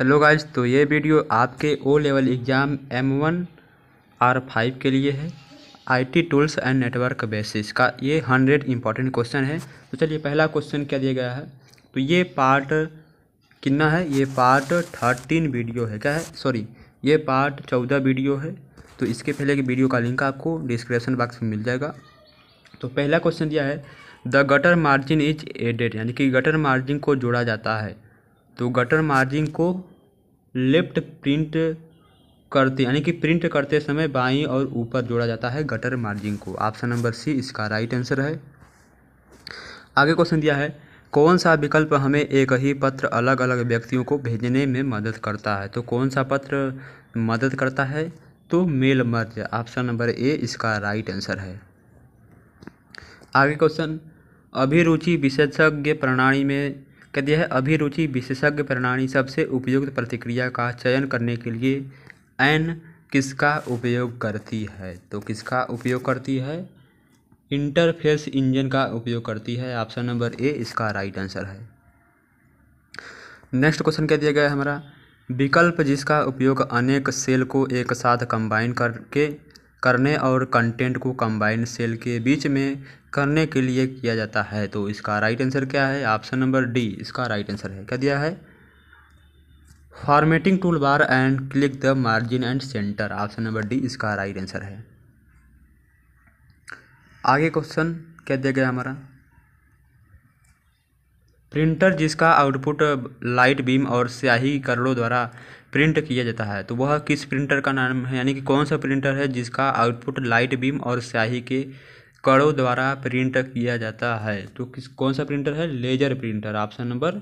hello guys तो ये video आपके O level exam M one R five के लिए है IT tools and network basics का ये हंड्रेड इंपॉर्टेंट क्वेश्चन है तो चलिए पहला क्वेश्चन क्या दिया गया है तो ये पार्ट कितना है ये पार्ट थर्टीन वीडियो है क्या है सॉरी ये पार्ट चौदह वीडियो है तो इसके पहले की वीडियो का लिंक आपको डिस्क्रिप्शन बॉक्स में मिल जाएगा तो पहला क्वेश्चन दिया है the gutter margin is added यानी कि गटर मार्जिन को जोड़ा जाता है तो गटर मार्जिन को लेफ्ट प्रिंट करते यानी कि प्रिंट करते समय बाईं और ऊपर जोड़ा जाता है गटर मार्जिन को ऑप्शन नंबर सी इसका राइट आंसर है आगे क्वेश्चन दिया है कौन सा विकल्प हमें एक ही पत्र अलग अलग व्यक्तियों को भेजने में मदद करता है तो कौन सा पत्र मदद करता है तो mail merge option number A इसका राइट आंसर है आगे क्वेश्चन अभिरुचि विशेषज्ञ प्रणाली में कहते हैं अभिरुचि विशेषज्ञ प्रणाली सबसे उपयुक्त प्रतिक्रिया का चयन करने के लिए एन किसका उपयोग करती है तो किसका उपयोग करती है इंटरफेस इंजन का उपयोग करती है ऑप्शन नंबर ए इसका राइट आंसर है नेक्स्ट क्वेश्चन क्या दिया गया है हमारा विकल्प जिसका उपयोग अनेक सेल को एक साथ कंबाइन करके करने और कंटेंट को कंबाइन सेल के बीच में करने के लिए किया जाता है तो इसका राइट आंसर क्या है ऑप्शन नंबर डी इसका राइट आंसर है क्या दिया है formatting tool bar and click the margin and centre option number D इसका राइट आंसर है आगे क्वेश्चन क्या दिया गया हमारा प्रिंटर जिसका आउटपुट लाइट बीम और स्याही करड़ों द्वारा प्रिंट किया जाता है तो वह किस प्रिंटर का नाम है यानी कि कौन सा प्रिंटर है जिसका आउटपुट लाइट बीम और स्याही के कड़ों द्वारा प्रिंट किया जाता है तो किस कौन सा प्रिंटर है laser printer option number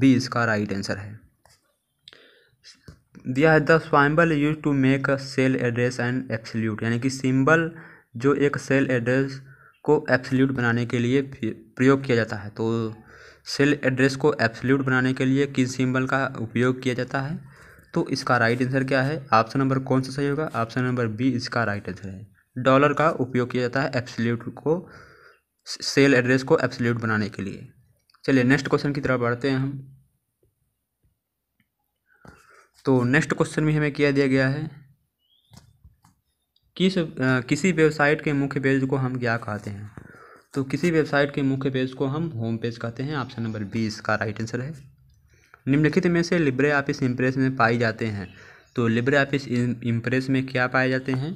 B इसका राइट आंसर है दिया है the symbol use to make a cell address and absolute यानी कि सिंबल जो एक सेल एड्रेस को एप्सल्यूट बनाने के लिए प्रयोग किया जाता है तो सेल एड्रेस को एप्सल्यूट बनाने के लिए किस सिंबल का उपयोग किया जाता है तो इसका राइट आंसर क्या है ऑप्शन नंबर कौन सा सही होगा ऑप्शन नंबर बी इसका राइट आंसर है डॉलर का उपयोग किया जाता है एप्सल्यूट को सेल एड्रेस को एप्सल्यूट बनाने के लिए चलिए नेक्स्ट क्वेश्चन की तरफ बढ़ते हैं हम तो नेक्स्ट क्वेश्चन में हमें किया दिया गया है किस किसी वेबसाइट के मुख्य पेज को हम क्या कहते हैं तो किसी वेबसाइट के मुख्य पेज को हम होम पेज कहते हैं ऑप्शन नंबर बी इसका राइट आंसर है निम्नलिखित में से लिब्रे ऑफिस इम्प्रेस में पाए जाते हैं तो लिब्रे ऑफिस इम्प्रेस में क्या पाए जाते हैं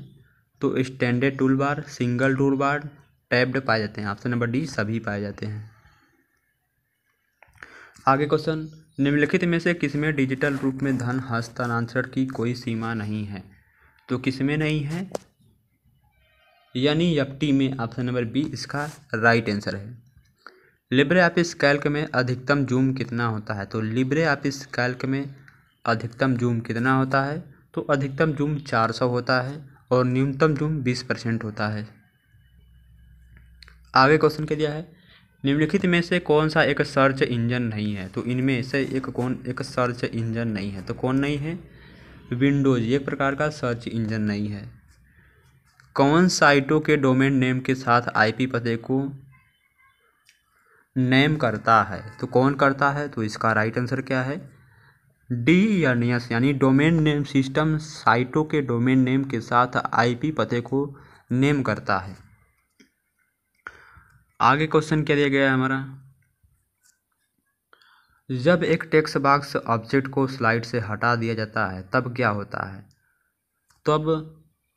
तो standard tool bar single tool bar tabbed पाए जाते हैं ऑप्शन नंबर डी सभी पाए जाते हैं आगे क्वेश्चन निम्नलिखित में से किसमें डिजिटल रूप में धन हस्तांतरण की कोई सीमा नहीं है तो किसमें नहीं है यानी यपटी में ऑप्शन नंबर बी इसका राइट आंसर है लिब्रे ऑफिस कैल्क में अधिकतम जूम कितना होता है तो लिब्रे ऑफिस कैल्क में अधिकतम जूम कितना होता है तो अधिकतम जूम चार सौ होता है और न्यूनतम जूम बीस परसेंट होता है आगे क्वेश्चन के दिया है निम्नलिखित में से कौन सा एक सर्च इंजन नहीं है तो इनमें से एक कौन एक सर्च इंजन नहीं है तो कौन नहीं है विंडोज एक प्रकार का सर्च इंजन नहीं है कौन साइटों के डोमेन नेम के साथ आईपी पते को नेम करता है तो कौन करता है तो इसका राइट आंसर क्या है डी यानियस यानी डोमेन नेम सिस्टम साइटों के डोमेन नेम के साथ आईपी पते को नेम करता है आगे क्वेश्चन क्या दिया गया है हमारा जब एक टेक्स्ट बॉक्स ऑब्जेक्ट को स्लाइड से हटा दिया जाता है तब क्या होता है तब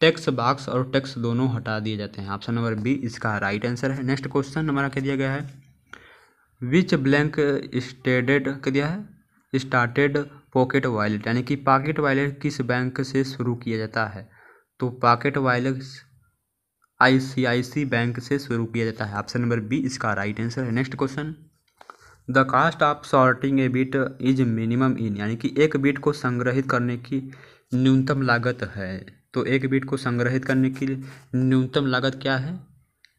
टेक्स्ट बॉक्स और टेक्स्ट दोनों हटा दिए जाते हैं ऑप्शन नंबर बी इसका राइट आंसर है नेक्स्ट क्वेश्चन हमारा क्या दिया गया है विच ब्लैंक स्टेडेड दिया है स्टार्टेड पॉकेट वायलेट यानी कि पॉकेट वायलेट किस बैंक से शुरू किया जाता है तो पॉकेट वायलेट आईसीआईसी बैंक से शुरू किया जाता है ऑप्शन नंबर बी इसका राइट आंसर है next question the cost of sorting a bit is minimum in यानी कि एक बिट को संग्रहित करने की न्यूनतम लागत है तो एक बिट को संग्रहित करने की न्यूनतम लागत क्या है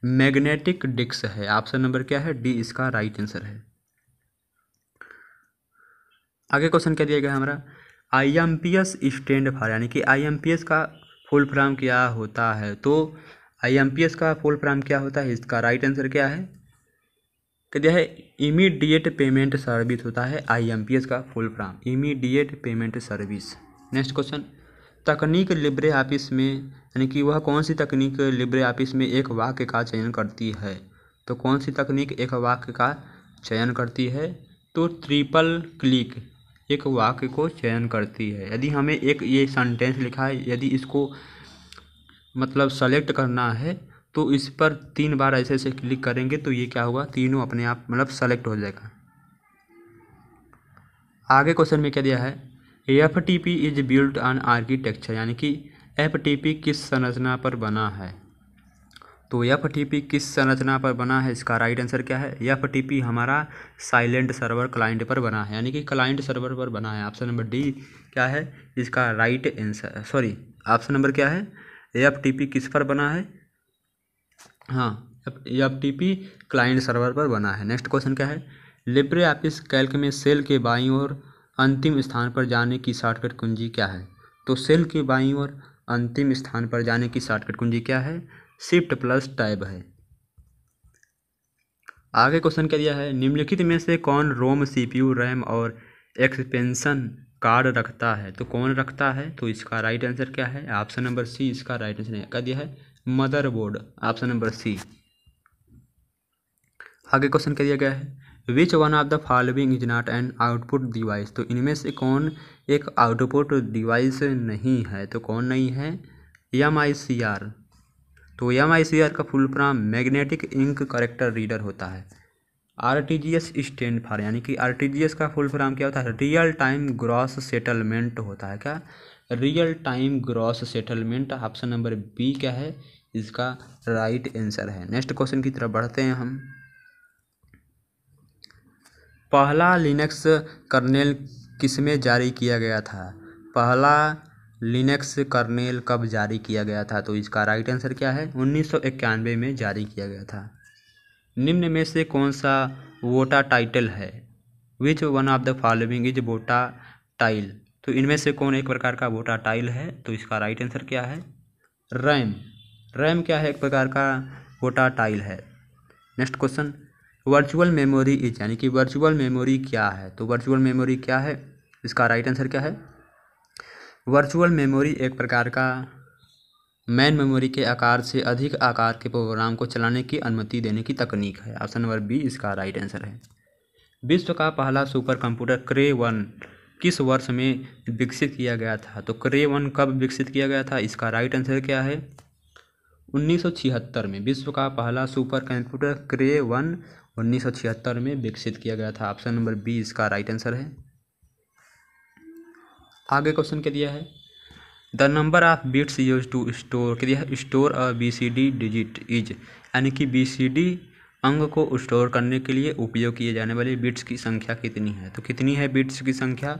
मैग्नेटिक डिक्स है ऑप्शन नंबर क्या है डी इसका राइट आंसर है आगे क्वेश्चन क्या दिया गया हमारा I M P S stand for यानी कि आई एम पी एस का फुल फॉर्म क्या होता है तो आई एम पी एस का फुल फॉर्म क्या होता है इसका राइट आंसर क्या है कह दिया है इमीडिएट पेमेंट सर्विस होता है आई एम पी एस का full form immediate payment service next question तकनीक लिब्रे ऑफिस में यानी कि वह कौन सी तकनीक लिब्रे ऑफिस में एक वाक्य का चयन करती है तो कौन सी तकनीक एक वाक्य का चयन करती है तो ट्रिपल क्लिक एक वाक्य को चयन करती है यदि हमें एक ये सेंटेंस लिखा है यदि इसको मतलब सेलेक्ट करना है तो इस पर तीन बार ऐसे ऐसे क्लिक करेंगे तो ये क्या होगा तीनों अपने आप मतलब सेलेक्ट हो जाएगा आगे क्वेश्चन में क्या दिया है F T P is built on architecture यानी कि एफ किस संरचना पर बना है तो एफ किस संरचना पर बना है इसका राइट आंसर क्या है एफ हमारा साइलेंट सर्वर क्लाइंट पर बना है यानी कि क्लाइंट सर्वर पर बना है ऑप्शन नंबर डी क्या है इसका right answer sorry option number क्या है एफ किस पर बना है हाँ एफ क्लाइंट सर्वर पर बना है नेक्स्ट क्वेश्चन क्या है लिब्रे ऑफिस कैल्क में सेल के बाई और अंतिम स्थान पर जाने की शॉर्टकट कुंजी क्या है तो सेल के बाई और अंतिम स्थान पर जाने की शॉर्टकट कुंजी क्या है शिफ्ट प्लस टाइप है आगे क्वेश्चन क्या दिया है निम्नलिखित में से कौन रोम सीपीयू रैम और एक्सपेंशन कार्ड रखता है तो कौन रखता है तो इसका राइट आंसर क्या है ऑप्शन नंबर सी इसका राइट आंसर क्या दिया है मदरबोर्ड ऑप्शन नंबर सी आगे क्वेश्चन क्या दिया गया है which one of the following is not an output device तो इनमें से कौन एक आउटपुट डिवाइस नहीं है तो कौन नहीं है एम आई सी आर तो एम आई सी आर का full form magnetic ink character reader होता है R T G S stand for यानी कि आर टी जी एस का फुल फॉर्म क्या होता है रियल टाइम ग्रॉस सेटलमेंट होता है क्या real time gross settlement option number B क्या है इसका राइट right आंसर है नेक्स्ट क्वेश्चन की तरफ बढ़ते हैं हम पहला लिनक्स कर्नेल किसमें जारी किया गया था पहला लिनक्स कर्नेल कब जारी किया गया था तो इसका राइट आंसर क्या है उन्नीस सौ इक्यानवे में जारी किया गया था निम्न में से कौन सा वोटा टाइटल है which one of the following is volatile तो इनमें से कौन एक प्रकार का वोटा टाइल है तो इसका राइट आंसर क्या है रैम रैम क्या है एक प्रकार का वोटा टाइल है next question virtual memory is यानी कि वर्चुअल मेमोरी क्या है तो वर्चुअल मेमोरी क्या है इसका राइट आंसर क्या है वर्चुअल मेमोरी एक प्रकार का मैन मेमोरी के आकार से अधिक आकार के प्रोग्राम को चलाने की अनुमति देने की तकनीक है ऑप्शन नंबर बी इसका राइट आंसर है विश्व का पहला सुपर कंप्यूटर क्रे वन किस वर्ष में विकसित किया गया था तो क्रे वन कब विकसित किया गया था इसका राइट आंसर क्या है 1976 में विश्व का पहला सुपर कंप्यूटर क्रे वन उन्नीस सौ छिहत्तर में विकसित किया गया था ऑप्शन नंबर बी इसका राइट आंसर है आगे क्वेश्चन क्या दिया है the number of bits use to store क्या दिया है store a B C D digit is यानी कि बी सी डी अंग को स्टोर करने के लिए उपयोग किए जाने वाले बिट्स की संख्या कितनी है तो कितनी है बिट्स की संख्या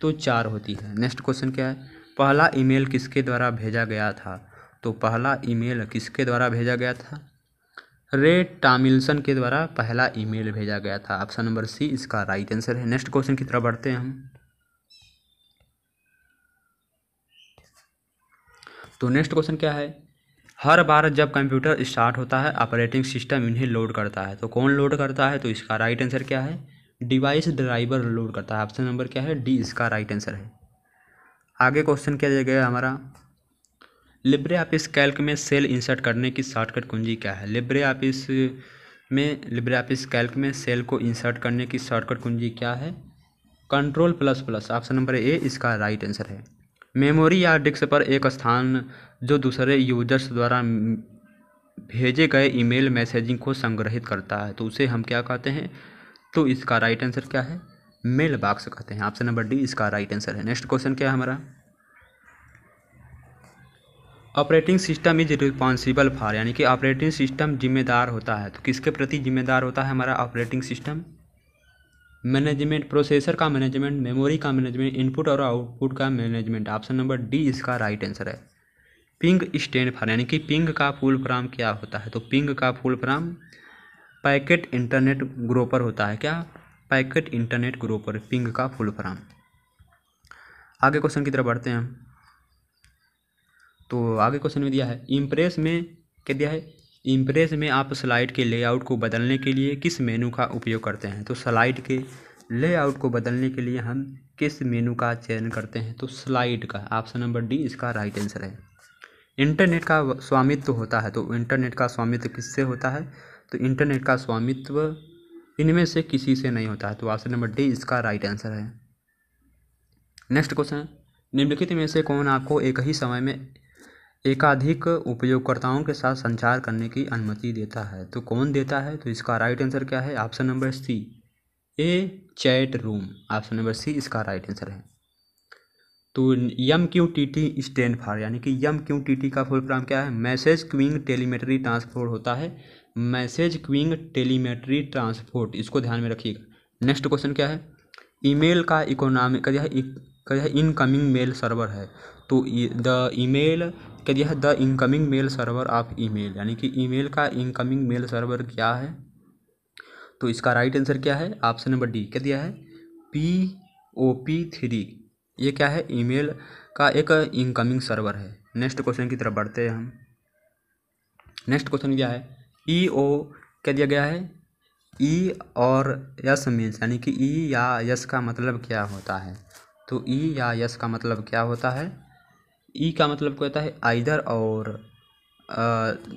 तो चार होती है नेक्स्ट क्वेश्चन क्या है पहला ईमेल किसके द्वारा भेजा गया था तो पहला ईमेल किसके द्वारा भेजा गया था रे टामिल्सन के द्वारा पहला ईमेल भेजा गया था ऑप्शन नंबर सी इसका राइट आंसर है नेक्स्ट क्वेश्चन की तरफ बढ़ते हैं हम तो नेक्स्ट क्वेश्चन क्या है हर बार जब कंप्यूटर स्टार्ट होता है ऑपरेटिंग सिस्टम इन्हें लोड करता है तो कौन लोड करता है तो इसका राइट आंसर क्या है डिवाइस ड्राइवर लोड करता है ऑप्शन नंबर क्या है डी इसका राइट आंसर है आगे क्वेश्चन क्या दिया गया हमारा लिब्रे ऑफिस कैल्क में सेल इंसर्ट करने की शॉर्टकट कुंजी क्या है लिब्रे ऑफिस में लिब्रे इस कैल्क में सेल को इंसर्ट करने की शॉर्टकट कुंजी क्या है control plus plus option number A इसका राइट आंसर है मेमोरी या डिस्क पर एक स्थान जो दूसरे यूजर्स द्वारा भेजे गए ईमेल मैसेजिंग को संग्रहित करता है तो उसे हम क्या कहते हैं तो इसका राइट आंसर क्या है मेल बाक्स कहते हैं ऑप्शन नंबर डी इसका राइट आंसर है नेक्स्ट क्वेश्चन क्या है हमारा operating system is responsible for यानी कि ऑपरेटिंग सिस्टम जिम्मेदार होता है तो किसके प्रति जिम्मेदार होता है हमारा ऑपरेटिंग सिस्टम मैनेजमेंट प्रोसेसर का मैनेजमेंट मेमोरी का मैनेजमेंट इनपुट और आउटपुट का मैनेजमेंट ऑप्शन नंबर डी इसका राइट आंसर है पिंग स्टैंड फॉर यानी कि पिंग का फुल फॉर्म क्या होता है तो पिंग का full form packet internet groper होता है क्या पैकेट इंटरनेट ग्रोपर पिंग का फुल फॉर्म आगे क्वेश्चन की तरफ बढ़ते हैं तो आगे क्वेश्चन में दिया है इम्प्रेस में क्या दिया है इम्प्रेस में आप स्लाइड के लेआउट को बदलने के लिए किस मेनू का उपयोग करते हैं तो स्लाइड के लेआउट को बदलने के लिए हम किस मेनू का चयन करते हैं तो स्लाइड का ऑप्शन नंबर डी इसका राइट आंसर है इंटरनेट का स्वामित्व होता है तो इंटरनेट का स्वामित्व किससे होता है तो इंटरनेट का स्वामित्व इनमें से किसी से नहीं होता है तो ऑप्शन नंबर डी इसका राइट आंसर है नेक्स्ट क्वेश्चन निम्नलिखित में से कौन आपको एक ही समय में एकाधिक उपयोगकर्ताओं के साथ संचार करने की अनुमति देता है तो कौन देता है तो इसका राइट आंसर क्या है option number C A chat room option number C इसका राइट आंसर है तो M Q T T stand for यानी कि यम क्यू टी टी का फुल फॉर्म क्या है मैसेज क्विंग टेलीमेट्री ट्रांसपोर्ट होता है मैसेज क्विंग टेलीमेट्री ट्रांसपोर्ट इसको ध्यान में रखिएगा नेक्स्ट क्वेश्चन क्या है ईमेल का इकोनॉमिक क्या इनकमिंग मेल सर्वर है तो द ईमेल क्या दिया है the incoming mail server of email यानी कि ईमेल का इनकमिंग मेल सर्वर क्या है तो इसका राइट आंसर क्या है ऑप्शन नंबर डी क्या दिया है पी ओ पी थ्री ये क्या है ईमेल का एक इनकमिंग सर्वर है नेक्स्ट क्वेश्चन की तरफ बढ़ते हैं हम नेक्स्ट क्वेश्चन क्या है ई ओ क्या दिया गया है ई और यस मीन्स यानी कि ई या यस का मतलब क्या होता है तो ई या यस का मतलब क्या होता है ई का मतलब कहता है आइदर और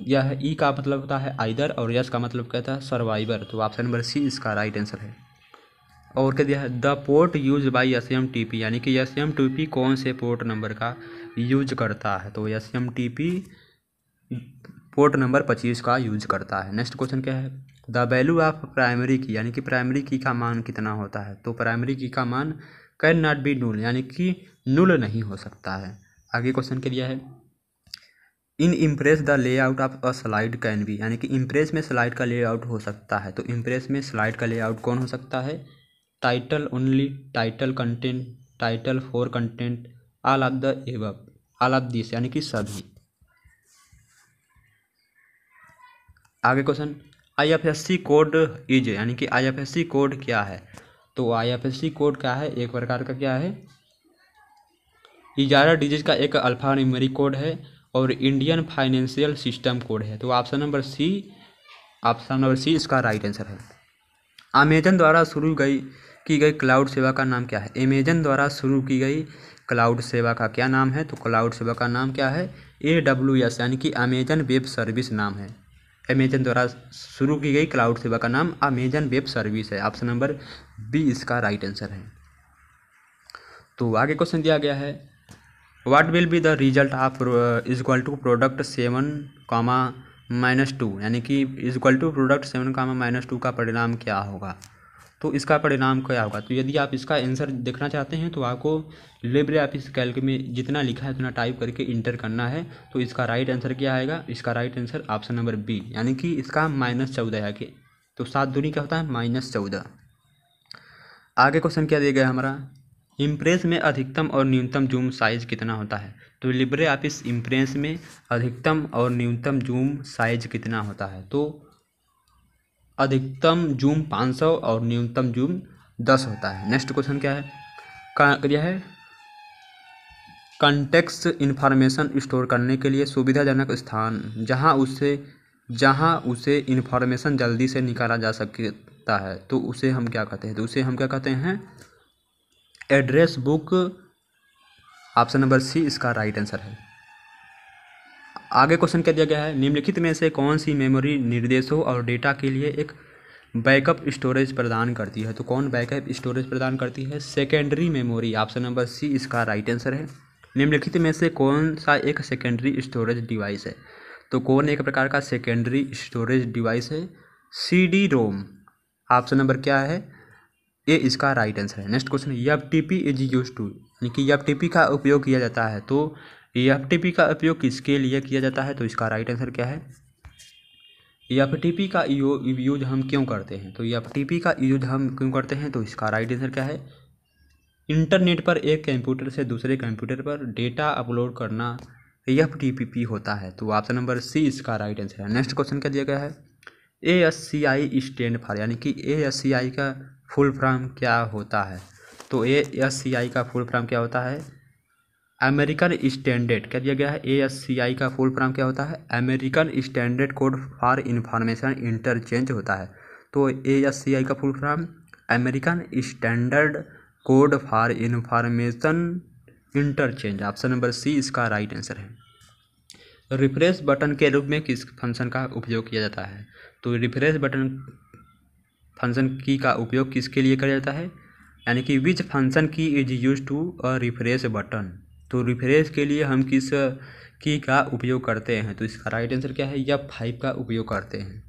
यह ई का मतलब होता है आइदर और यस का मतलब कहता है सर्वाइवर तो ऑप्शन नंबर सी इसका राइट आंसर है और कह दिया है the port use by S M T P यानी कि एस एम टी पी कौन से पोर्ट नंबर का यूज करता है तो S M T P port number पच्चीस का यूज करता है नेक्स्ट क्वेश्चन क्या है द वैल्यू ऑफ प्राइमरी की यानी कि प्राइमरी की का मान कितना होता है तो प्राइमरी की का मान कैन नॉट बी नूल यानी कि नूल नहीं हो सकता है आगे क्वेश्चन के दिया है in Impress the layout of a slide can be यानी कि इम्प्रेस में स्लाइड का लेआउट हो सकता है तो इम्प्रेस में स्लाइड का लेआउट कौन हो सकता है title only title content title for content all of the above all of this यानी कि सभी आगे क्वेश्चन आईएफएससी कोड इज यानी कि आईएफएससी कोड क्या है तो आईएफएससी कोड क्या है एक प्रकार का क्या है ग्यारह डिजिट का एक अल्फा न्यूमेरिक कोड है और इंडियन फाइनेंशियल सिस्टम कोड है तो option number C option number C इसका राइट आंसर है अमेजन द्वारा शुरू गई की गई क्लाउड सेवा का नाम क्या है अमेजन द्वारा शुरू की गई क्लाउड सेवा का क्या नाम है तो क्लाउड सेवा का नाम क्या है ए डब्ल्यू एस यानी कि अमेजन वेब सर्विस नाम है अमेजन द्वारा शुरू की गई क्लाउड सेवा का नाम अमेजन वेब सर्विस है ऑप्शन नंबर बी इसका राइट आंसर है तो आगे क्वेश्चन दिया गया है what will be the result of is equal to product seven comma minus two यानी कि is equal to product seven comma minus two का परिणाम क्या होगा तो इसका परिणाम क्या होगा तो यदि आप इसका आंसर देखना चाहते हैं तो आपको लेब्रे ऑफिस कैल्क में जितना लिखा है उतना टाइप करके इंटर करना है तो इसका राइट आंसर क्या आएगा इसका right answer option number B यानी कि इसका माइनस चौदह है कि तो सात दूरी क्या होता है माइनस चौदह आगे क्वेश्चन क्या दिया गया हमारा इम्प्रेस में अधिकतम और न्यूनतम जूम साइज़ कितना होता है तो लिब्रे ऑफिस इम्प्रेस में अधिकतम और न्यूनतम जूम साइज़ कितना होता है तो अधिकतम जूम 500 और न्यूनतम जूम 10 होता है नेक्स्ट क्वेश्चन क्या है क्या है कंटेक्स इन्फॉर्मेशन स्टोर करने के लिए सुविधाजनक स्थान जहाँ उसे जहाँ उसे इन्फॉर्मेशन जल्दी से निकाला जा सकता है तो उसे हम क्या कहते हैं तो उसे हम क्या कहते हैं address book option number C इसका राइट आंसर है आगे क्वेश्चन क्या दिया गया है निम्नलिखित में से कौन सी मेमोरी निर्देशों और डेटा के लिए एक बैकअप स्टोरेज प्रदान करती है तो कौन बैकअप स्टोरेज प्रदान करती है secondary memory option number C इसका राइट आंसर है निम्नलिखित में से कौन सा एक सेकेंडरी स्टोरेज डिवाइस है तो कौन एक प्रकार का सेकेंडरी स्टोरेज डिवाइस है C D ROM option number क्या है ए इसका राइट आंसर है next question F T P is use to यानी कि एफ टी पी का उपयोग किया जाता है तो एफ टी पी का उपयोग किसके लिए किया जाता है तो इसका राइट आंसर क्या है एफ टी पी का यूज हम क्यों करते हैं तो यफ टी पी का यूज हम क्यों करते हैं तो इसका राइट आंसर क्या है इंटरनेट पर एक कंप्यूटर से दूसरे कंप्यूटर पर डेटा अपलोड करना यफ टी पी पी होता है तो ऑप्शन नंबर सी इसका राइट आंसर है नेक्स्ट क्वेश्चन क्या दिया गया है A S C I stand for यानी कि ए एस सी आई का फुल फॉर्म क्या होता है तो ए एस सी आई का फुल फॉर्म क्या होता है अमेरिकन स्टैंडर्ड क्या दिया गया है ए एस सी आई का फुल फॉर्म क्या होता है American standard code for information interchange होता है तो ए एस सी आई का full form American standard code for information interchange option number C इसका राइट आंसर है रिफ्रेश बटन के रूप में किस फंक्शन का उपयोग किया जाता है तो रिफ्रेश बटन फंक्शन की का उपयोग किसके लिए किया जाता है यानी कि which function key is use to a refresh button तो रिफ्रेश के लिए हम किस की uh, का उपयोग करते हैं तो इसका राइट आंसर क्या है या फाइव का उपयोग करते हैं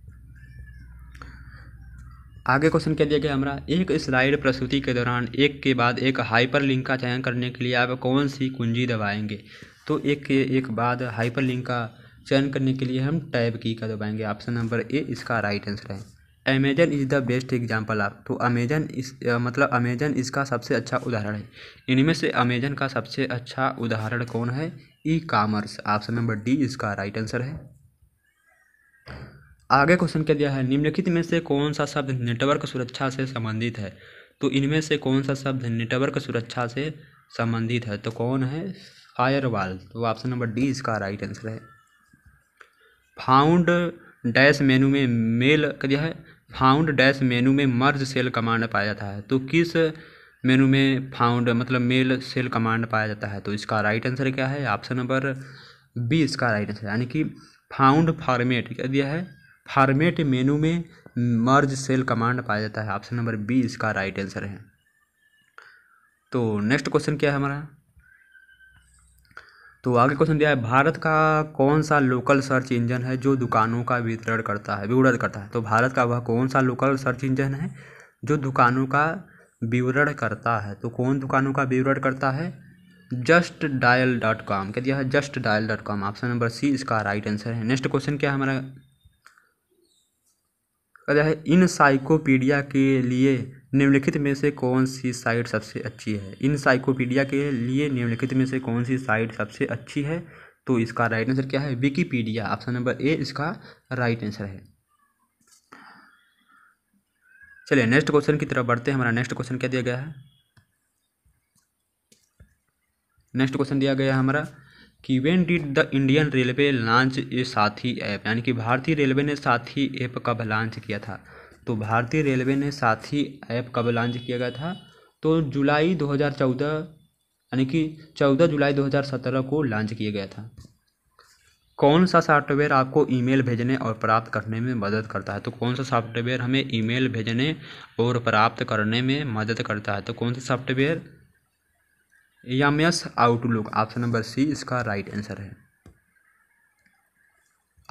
आगे क्वेश्चन क्या दिया गया हमारा एक स्लाइड प्रस्तुति के दौरान एक के बाद एक हाइपर लिंक का चयन करने के लिए आप कौन सी कुंजी दबाएंगे तो एक के एक बाद हाइपर लिंक का चयन करने के लिए हम टैब की का दबाएंगे ऑप्शन नंबर ए इसका राइट आंसर है Amazon is the best example आप तो अमेजन इस मतलब अमेजन इसका सबसे अच्छा उदाहरण है इनमें से अमेजन का सबसे अच्छा उदाहरण कौन है E commerce option number D इसका राइट आंसर है आगे क्वेश्चन क्या दिया है निम्नलिखित में से कौन सा शब्द नेटवर्क सुरक्षा से संबंधित है तो इनमें से कौन सा शब्द नेटवर्क सुरक्षा से संबंधित है तो कौन है वाल तो ऑप्शन नंबर डी इसका राइट आंसर है फाउंड डैश मेनू में मेल दिया है फाउंड डैश मेनू में मर्ज सेल कमांड पाया जाता है तो किस मेनू में फाउंड मतलब मेल सेल कमांड पाया जाता है तो इसका राइट आंसर क्या है ऑप्शन नंबर बी इसका राइट आंसर यानी कि फाउंड फॉर्मेट क्या दिया है फॉर्मेट मेनू में मर्ज सेल कमांड पाया जाता है ऑप्शन नंबर बी इसका राइट आंसर है तो नेक्स्ट क्वेश्चन क्या है हमारा तो आगे क्वेश्चन दिया है भारत का कौन सा लोकल सर्च इंजन है जो दुकानों का वितरण करता है विवरण करता है तो भारत का वह कौन सा लोकल सर्च इंजन है जो दुकानों का विवरण करता है तो कौन दुकानों का विवरण करता है जस्ट डायल डॉट कॉम क्या दिया है Just Dial dot com option number C इसका राइट आंसर है नेक्स्ट क्वेश्चन क्या है हमारा क्या है इन साइकोपीडिया के लिए निम्नलिखित में से कौन सी साइट सबसे अच्छी है इनसाइकोपीडिया के लिए निम्नलिखित में से कौन सी साइट सबसे अच्छी है तो इसका राइट आंसर क्या है विकीपीडिया ऑप्शन नंबर ए इसका राइट आंसर है चलिए नेक्स्ट क्वेश्चन की तरफ बढ़ते हैं हमारा नेक्स्ट क्वेश्चन क्या दिया गया है नेक्स्ट क्वेश्चन दिया गया है हमारा कि when did the Indian railway launch a Saathi app यानी कि भारतीय रेलवे ने साथी ऐप कब लॉन्च किया था तो भारतीय रेलवे ने साथी ऐप कब लॉन्च किया गया था तो जुलाई 2014 यानी कि 14 जुलाई 2017 को लॉन्च किया गया था कौन सा सॉफ्टवेयर आपको ईमेल भेजने और प्राप्त करने में मदद करता है तो कौन सा सॉफ्टवेयर हमें ईमेल भेजने और प्राप्त करने में मदद करता है तो कौन सा software M S Outlook option number C इसका राइट आंसर है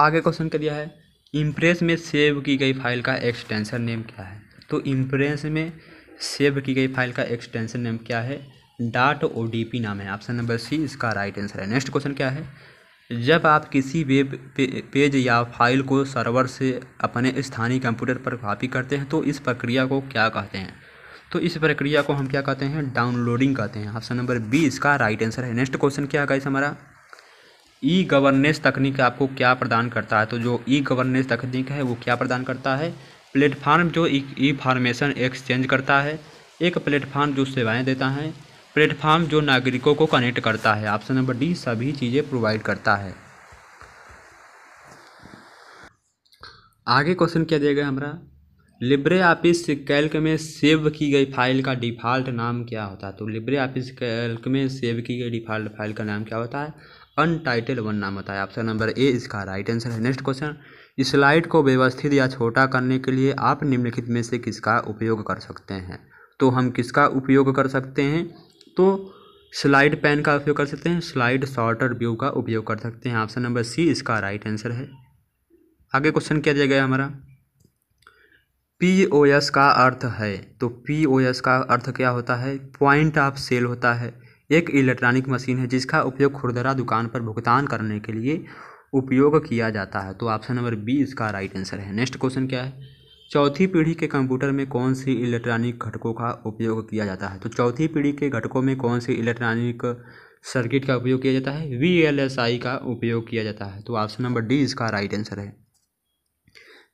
आगे क्वेश्चन कर दिया है इम्प्रेस में सेव की गई फाइल का एक्सटेंशन नेम क्या है तो इम्प्रेस में सेव की गई फाइल का एक्सटेंशन नेम क्या है डाट ओ डी पी नाम है ऑप्शन नंबर सी इसका राइट आंसर है नेक्स्ट क्वेश्चन क्या है जब आप किसी वेब पेज या फाइल को सर्वर से अपने स्थानीय कंप्यूटर पर कॉपी करते हैं तो इस प्रक्रिया को क्या कहते हैं तो इस प्रक्रिया को हम क्या कहते हैं डाउनलोडिंग कहते हैं ऑप्शन नंबर बी इसका राइट आंसर है नेक्स्ट क्वेश्चन क्या है इस हमारा ई गवर्नेंस तकनीक आपको क्या प्रदान करता है तो जो ई गवर्नेंस तकनीक है वो क्या प्रदान करता है प्लेटफार्म जो ई फार्मेशन एक्सचेंज करता है एक प्लेटफार्म जो सेवाएं देता है प्लेटफार्म जो नागरिकों को कनेक्ट करता है ऑप्शन नंबर डी सभी चीज़ें प्रोवाइड करता है आगे क्वेश्चन क्या दिया गया हमारा लिब्रे ऑफिस कैल्क में सेव की गई फाइल का डिफ़ॉल्ट नाम क्या होता है तो लिब्रे ऑफिस कैल्क में सेव की गई डिफ़ॉल्ट फाइल का नाम क्या होता है अनटाइटल वन नाम बताया ऑप्शन नंबर ए इसका राइट आंसर है नेक्स्ट क्वेश्चन स्लाइड को व्यवस्थित या छोटा करने के लिए आप निम्नलिखित में से किसका उपयोग कर सकते हैं तो हम किसका उपयोग कर सकते हैं तो स्लाइड पेन का उपयोग कर सकते हैं स्लाइड शॉर्टर व्यू का उपयोग कर सकते हैं ऑप्शन नंबर सी इसका राइट आंसर है आगे क्वेश्चन क्या दिया गया हमारा पी ओ एस का अर्थ है तो पी ओ एस का अर्थ क्या होता है पॉइंट ऑफ सेल होता है एक इलेक्ट्रॉनिक मशीन है जिसका उपयोग खुरदरा दुकान पर भुगतान करने के लिए उपयोग किया जाता है तो ऑप्शन नंबर बी इसका राइट आंसर है नेक्स्ट क्वेश्चन क्या है चौथी पीढ़ी के कंप्यूटर में कौन सी इलेक्ट्रॉनिक घटकों का उपयोग किया जाता है तो चौथी पीढ़ी के घटकों में कौन सी इलेक्ट्रॉनिक सर्किट का उपयोग किया जाता है वी एल एस आई का उपयोग किया जाता है तो ऑप्शन नंबर डी इसका राइट आंसर है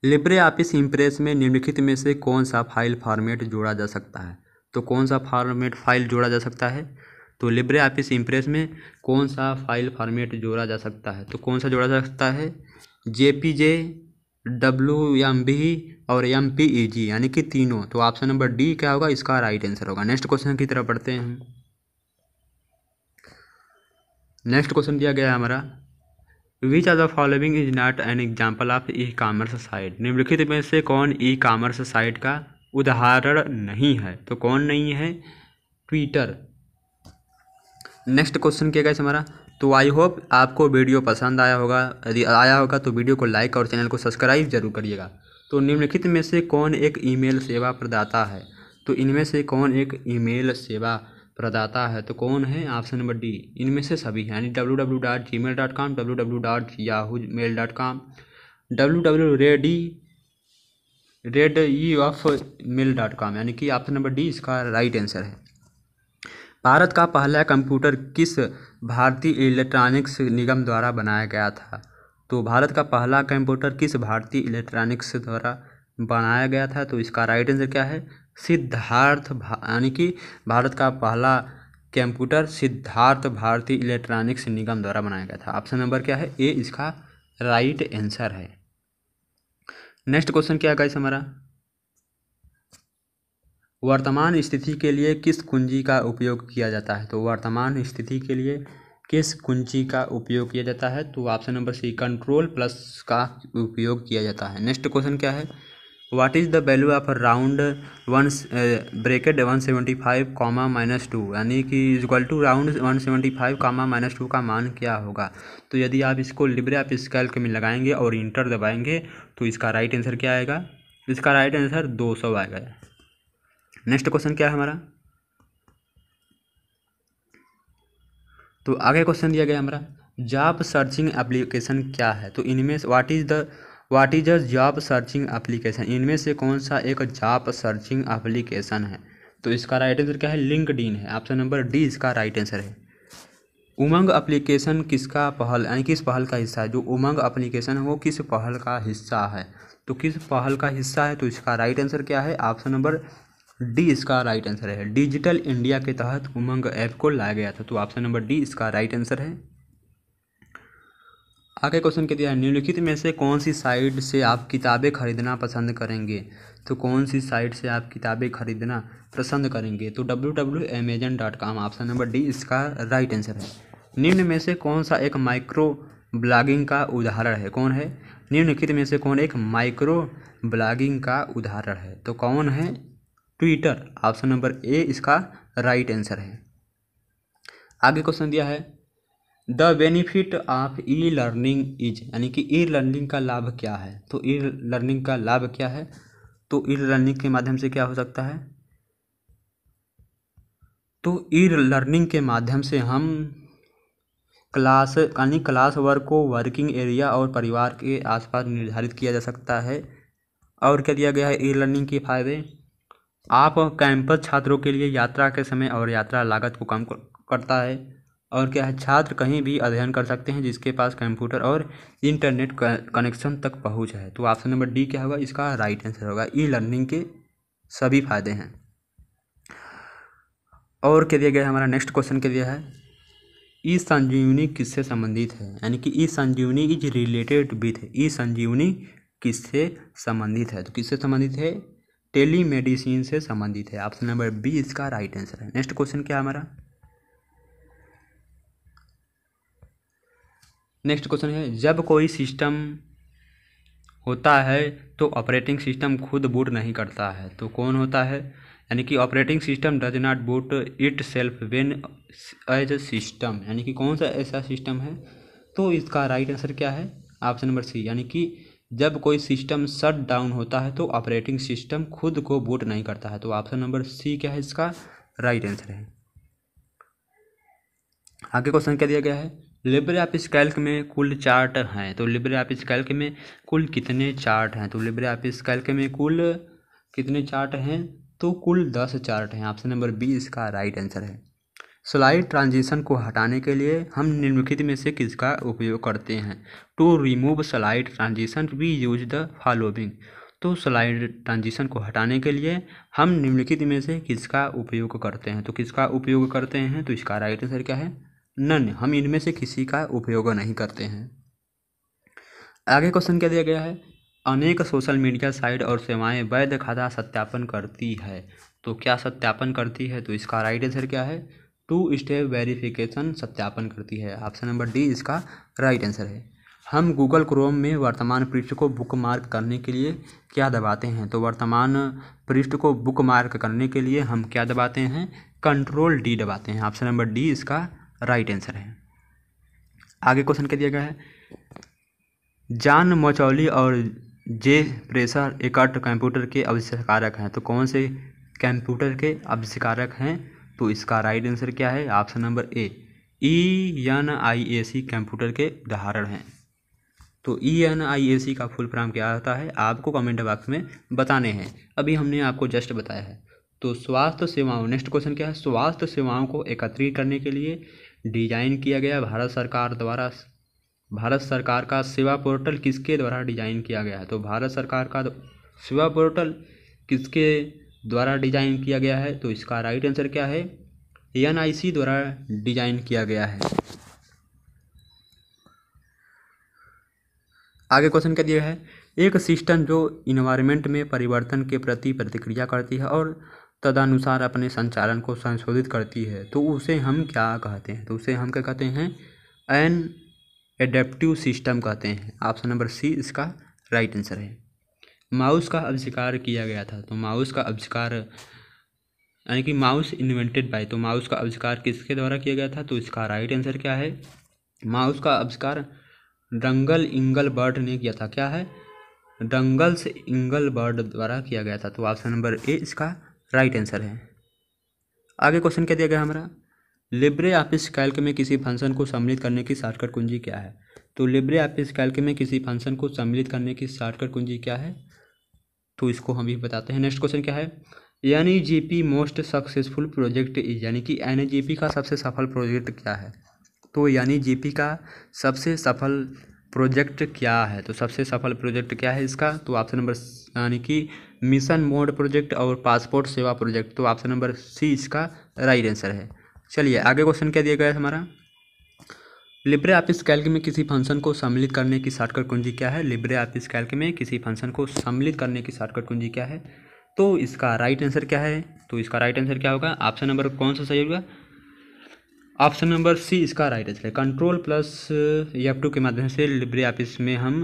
लिब्रे ऑफिस इम्प्रेस में निम्नलिखित में से कौन सा फाइल फॉर्मेट जोड़ा जा सकता है तो कौन सा फॉर्मेट फाइल जोड़ा जा सकता है तो लिब्रे ऑफिस इम्प्रेस में कौन सा फाइल फॉर्मेट जोड़ा जा सकता है तो कौन सा जोड़ा जा सकता है J P J W M B और एम पी ई जी यानी कि तीनों तो ऑप्शन नंबर डी क्या होगा इसका राइट आंसर होगा नेक्स्ट क्वेश्चन की तरफ पढ़ते हैं नेक्स्ट क्वेश्चन दिया गया है हमारा which are the following is not an example of e commerce site निम्नलिखित में से कौन ई कामर्स साइट का उदाहरण नहीं है तो कौन नहीं है ट्विटर नेक्स्ट क्वेश्चन क्या गया हमारा तो आई होप आपको वीडियो पसंद आया होगा यदि आया होगा तो वीडियो को लाइक और चैनल को सब्सक्राइब जरूर करिएगा तो निम्नलिखित में से कौन एक ईमेल सेवा प्रदाता है तो इनमें से कौन एक ईमेल सेवा प्रदाता है तो कौन है ऑप्शन नंबर डी इनमें से सभी यानी W W dot G mail dot com W W dot Yahoo mail dot com W W ready rediff mail dot com यानी कि ऑप्शन नंबर डी इसका राइट आंसर है भारत का पहला कंप्यूटर किस भारतीय इलेक्ट्रॉनिक्स निगम द्वारा बनाया गया था तो भारत का पहला कंप्यूटर किस भारतीय इलेक्ट्रॉनिक्स द्वारा बनाया गया था तो इसका राइट आंसर क्या है सिद्धार्थ यानी कि भारत का पहला कंप्यूटर सिद्धार्थ भारतीय इलेक्ट्रॉनिक्स निगम द्वारा बनाया गया था ऑप्शन नंबर क्या है ए इसका राइट आंसर है नेक्स्ट क्वेश्चन क्या है गाइस हमारा वर्तमान स्थिति के लिए किस कुंजी का उपयोग किया जाता है तो वर्तमान स्थिति के लिए किस कुंजी का उपयोग किया जाता है तो option number C control plus का उपयोग किया जाता है नेक्स्ट क्वेश्चन क्या है what is the value of round one bracket one seventy five comma minus two यानी कि equal to round one seventy five comma minus two का मान क्या होगा तो यदि आप इसको लिब्रे आप स्कैल के में लगाएंगे और इंटर दबाएंगे तो इसका राइट आंसर क्या आएगा इसका राइट आंसर दो सौ आएगा नेक्स्ट क्वेश्चन क्या है हमारा तो आगे क्वेश्चन दिया गया हमारा जॉब सर्चिंग एप्लीकेशन क्या है तो इनमें से what is the what is a job searching application इनमें से कौन सा एक जॉब सर्चिंग एप्लीकेशन है तो इसका राइट आंसर क्या है लिंकड है ऑप्शन नंबर डी इसका राइट आंसर है उमंग एप्लीकेशन किसका पहल यानी किस पहल का हिस्सा है जो उमंग एप्लीकेशन है वो किस पहल का हिस्सा है तो किस पहल का हिस्सा है तो इसका राइट आंसर क्या है ऑप्शन नंबर डी इसका राइट आंसर है डिजिटल इंडिया के तहत उमंग ऐप को लाया गया था तो ऑप्शन नंबर डी इसका राइट आंसर है आगे क्वेश्चन के दिया है निम्नलिखित में से कौन सी साइट से आप किताबें खरीदना पसंद करेंगे तो कौन सी साइट से आप किताबें खरीदना पसंद करेंगे तो W W Amazon dot com option number D इसका राइट आंसर है निम्न में से कौन सा एक माइक्रो ब्लॉगिंग का उदाहरण है कौन है निम्नलिखित में से कौन एक माइक्रो ब्लॉगिंग का उदाहरण है तो कौन है ट्विटर ऑप्शन नंबर ए इसका राइट आंसर है आगे क्वेश्चन दिया है the benefit of e learning is यानी कि ई लर्निंग का लाभ क्या है तो ई लर्निंग का लाभ क्या है तो ई लर्निंग के माध्यम से क्या हो सकता है तो ई लर्निंग के माध्यम से हम क्लास यानी क्लास वर्क को वर्किंग एरिया और परिवार के आसपास निर्धारित किया जा सकता है और क्या दिया गया है ई लर्निंग के फायदे आप कैंपस छात्रों के लिए यात्रा के समय और यात्रा लागत को कम करता है और क्या है छात्र कहीं भी अध्ययन कर सकते हैं जिसके पास कंप्यूटर और इंटरनेट कनेक्शन तक पहुंच है तो ऑप्शन नंबर डी क्या होगा इसका राइट आंसर होगा ई लर्निंग के सभी फायदे हैं और क्या दिया गया हमारा नेक्स्ट क्वेश्चन क्या दिया है ई संजीवनी किससे संबंधित है यानी कि e Sanjeevani is related with e Sanjeevani किससे संबंधित है तो किससे संबंधित है टेलीमेडिसिन से संबंधित है ऑप्शन नंबर बी इसका राइट आंसर है नेक्स्ट क्वेश्चन क्या हमारा नेक्स्ट क्वेश्चन है जब कोई सिस्टम होता है तो ऑपरेटिंग सिस्टम खुद बूट नहीं करता है तो कौन होता है यानी कि operating system does not boot itself when as a system यानी कि कौन सा ऐसा सिस्टम है तो इसका राइट आंसर क्या है ऑप्शन नंबर सी यानी कि जब कोई सिस्टम शट डाउन होता है तो ऑपरेटिंग सिस्टम खुद को बूट नहीं करता है तो ऑप्शन नंबर सी क्या है इसका राइट आंसर है आगे क्वेश्चन क्या दिया गया है लिब्रे ऑफिस कैल्क में कुल चार्ट हैं तो लिब्रे ऑफिस कैल्क में कुल कितने चार्ट हैं तो लिब्रे ऑफिस कैल्क में कुल कितने चार्ट हैं तो कुल दस चार्ट हैं ऑप्शन नंबर बी इसका राइट आंसर है स्लाइड ट्रांजिशन को हटाने के लिए हम निम्नलिखित में से किसका उपयोग करते हैं to remove slide transition we use the following तो स्लाइड ट्रांजिशन को हटाने के लिए हम निम्नलिखित में से किसका उपयोग करते हैं तो किसका उपयोग करते हैं तो इसका राइट आंसर क्या है नन हम इनमें से किसी का उपयोग नहीं करते हैं आगे क्वेश्चन क्या दिया गया है अनेक सोशल मीडिया साइट और सेवाएं वैध खाता सत्यापन करती है तो क्या सत्यापन करती है तो इसका राइट आंसर क्या है टू स्टेप वेरिफिकेशन सत्यापन करती है ऑप्शन नंबर डी इसका राइट आंसर है हम गूगल क्रोम में वर्तमान पृष्ठ को बुक मार्क करने के लिए क्या दबाते हैं तो वर्तमान पृष्ठ को बुक मार्क करने के लिए हम क्या दबाते हैं कंट्रोल डी दबाते हैं ऑप्शन नंबर डी इसका राइट आंसर है आगे क्वेश्चन क्या दिया गया है जान मचौली और जे प्रेशर एकट कंप्यूटर के अविष्कारक हैं तो कौन से कंप्यूटर के अविष्कारक हैं तो इसका राइट आंसर क्या है option number A E N I A C computer के उदाहरण हैं तो ई एन आई ए सी का फुल फॉर्म क्या होता है आपको कमेंट बॉक्स में बताने हैं अभी हमने आपको जस्ट बताया है तो स्वास्थ्य सेवाओं नेक्स्ट क्वेश्चन क्या है स्वास्थ्य सेवाओं को एकत्रित करने के लिए डिजाइन किया गया भारत सरकार द्वारा भारत सरकार का सेवा पोर्टल किसके द्वारा डिजाइन किया गया है तो भारत सरकार का सेवा पोर्टल किसके द्वारा डिजाइन किया गया है तो इसका राइट आंसर क्या है एन द्वारा डिजाइन किया गया है आगे क्वेश्चन क्या दिया है एक सिस्टम जो इन्वायरमेंट में परिवर्तन के प्रति प्रतिक्रिया करती है और तदनुसार अपने संचालन को संशोधित करती है तो उसे हम क्या कहते हैं तो उसे हम क्या कहते हैं एन एडेप्टिव सिस्टम कहते हैं ऑप्शन नंबर सी इसका राइट आंसर है माउस का आविष्कार किया गया था तो माउस का आविष्कार यानी कि माउस इन्वेंटेड बाय तो माउस का आविष्कार किसके द्वारा किया गया था तो इसका राइट आंसर क्या है माउस का आविष्कार डंगल इंगल बर्ड ने किया था क्या है डंगल्स इंगल बर्ड द्वारा किया गया था तो ऑप्शन नंबर ए इसका राइट आंसर है आगे क्वेश्चन क्या दिया गया हमारा लिब्रे ऑफिस कैल्क में किसी फंक्शन को सम्मिलित करने की शॉर्टकट कुंजी क्या है तो लिब्रे ऑफिस कैल्क में किसी फंक्शन को सम्मिलित करने की शॉर्टकट कुंजी क्या है तो इसको हम भी बताते हैं नेक्स्ट क्वेश्चन क्या है N E P most successful project is यानी कि एन पी का सबसे सफल प्रोजेक्ट क्या है तो यानी जे पी का सबसे सफल प्रोजेक्ट क्या है तो सबसे सफल प्रोजेक्ट क्या है इसका तो ऑप्शन नंबर यानी कि मिशन मोड प्रोजेक्ट और पासपोर्ट सेवा प्रोजेक्ट तो ऑप्शन नंबर सी इसका राइट आंसर है चलिए आगे क्वेश्चन क्या दिया गया है हमारा लिब्रे ऑफिस कैल्क में किसी फंक्शन को सम्मिलित करने की शॉर्टकट कुंजी क्या है लिब्रे ऑफिस कैल्क में किसी फंक्शन को सम्मिलित करने की शॉर्टकट कुंजी क्या है तो इसका राइट आंसर क्या है तो इसका राइट आंसर क्या होगा ऑप्शन नंबर कौन सा सही होगा ऑप्शन नंबर सी इसका राइट आंसर है कंट्रोल प्लस एफ टू के माध्यम से लिब्रे ऑफिस में हम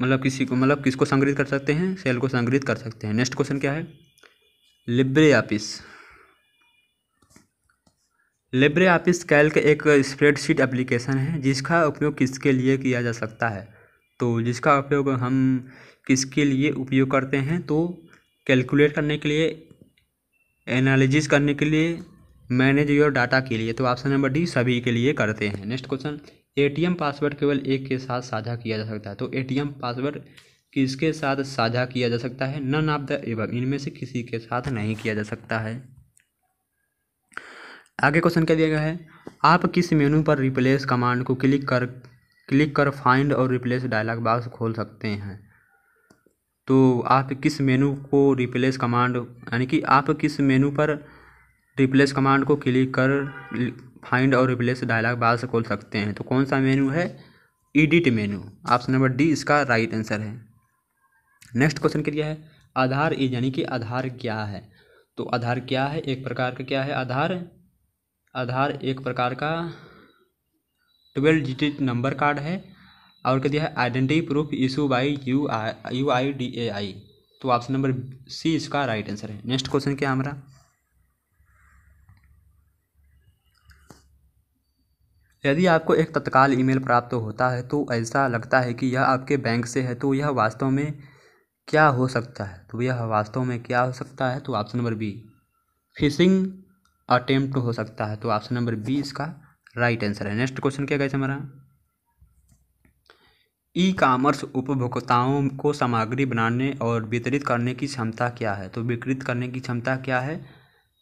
मतलब किसी को मतलब किसको संग्रहित कर सकते हैं सेल को संग्रहित कर सकते हैं नेक्स्ट क्वेश्चन क्या है Libre Office Libre Office Calc एक स्प्रेडशीट एप्लीकेशन है जिसका उपयोग किसके लिए किया जा सकता है तो जिसका उपयोग हम किसके लिए उपयोग करते हैं तो कैलकुलेट करने के लिए एनालिसिस करने के लिए मैनेज योर डाटा के लिए तो ऑप्शन नंबर डी सभी के लिए करते हैं नेक्स्ट क्वेश्चन एटीएम पासवर्ड केवल एक के साथ साझा किया जा सकता है तो एटीएम पासवर्ड किसके साथ साझा किया जा सकता है नन ऑफ द एवं इनमें से किसी के साथ नहीं किया जा सकता है आगे क्वेश्चन क्या दिया गया है आप किस मेनू पर रिप्लेस कमांड को क्लिक कर क्लिक कर फाइंड और रिप्लेस डायलॉग बॉक्स खोल सकते हैं तो आप किस मेनू को रिप्लेस कमांड यानी कि आप किस मेनू पर रिप्लेस कमांड को क्लिक कर फाइंड और रिप्लेस डायलॉग बॉक्स खोल सकते हैं तो कौन सा मेनू है edit menu option number D इसका राइट आंसर है नेक्स्ट क्वेश्चन क्या है आधार ई यानी कि आधार क्या है तो आधार क्या है एक प्रकार का क्या है आधार आधार एक प्रकार का ट्वेल्व डिजिट नंबर कार्ड है और क्या दिया है identity proof issue by U I U I D A I तो ऑप्शन नंबर सी इसका राइट आंसर है नेक्स्ट क्वेश्चन क्या हमारा यदि आपको एक तत्काल ईमेल प्राप्त होता है तो ऐसा लगता है कि यह आपके बैंक से है तो यह वास्तव में क्या हो सकता है तो यह वास्तव में क्या हो सकता है तो option number B phishing attempt हो सकता है तो ऑप्शन नंबर बी इसका राइट आंसर है नेक्स्ट क्वेश्चन क्या कहते हमारा ई कॉमर्स उपभोक्ताओं को सामग्री बनाने और वितरित करने की क्षमता क्या है तो विकृत करने की क्षमता क्या है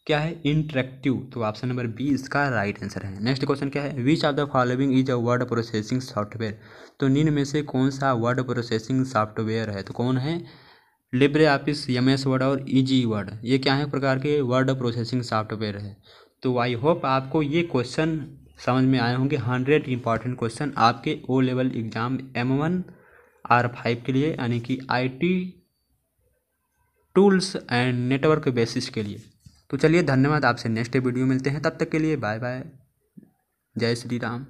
क्या है इंटरेक्टिव तो ऑप्शन नंबर बी इसका राइट आंसर है नेक्स्ट क्वेश्चन क्या है which are the following is a word processing software तो निम्न में से कौन सा वर्ड प्रोसेसिंग सॉफ्टवेयर है तो कौन है Libre Office M S Word और ईजी वर्ड ये क्या है प्रकार के वर्ड प्रोसेसिंग सॉफ्टवेयर है तो आई होप आपको ये क्वेश्चन समझ में आए होंगे हंड्रेड इंपॉर्टेंट क्वेश्चन आपके O level exam M one R five के लिए यानी कि I T tools and network basis के लिए तो चलिए धन्यवाद आपसे नेक्स्ट वीडियो मिलते हैं तब तक के लिए बाय बाय जय श्री राम